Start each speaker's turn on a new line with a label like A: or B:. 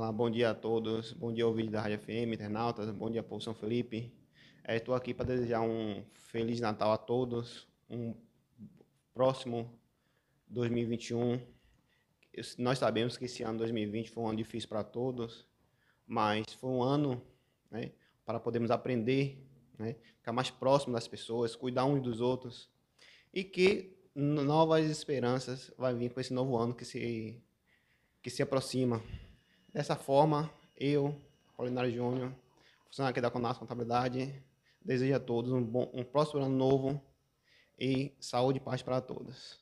A: Olá, bom dia a todos. Bom dia, ouvintes da Rádio FM, internautas. Bom dia, povo São Felipe. É, estou aqui para desejar um Feliz Natal a todos. Um próximo 2021. Nós sabemos que esse ano 2020 foi um ano difícil para todos, mas foi um ano né, para podermos aprender, né, ficar mais próximo das pessoas, cuidar uns dos outros e que novas esperanças vai vir com esse novo ano que se, que se aproxima. Dessa forma, eu, Paulinário Júnior, funcionário aqui da Conas Contabilidade, desejo a todos um, bom, um próximo ano novo e saúde e paz para todos.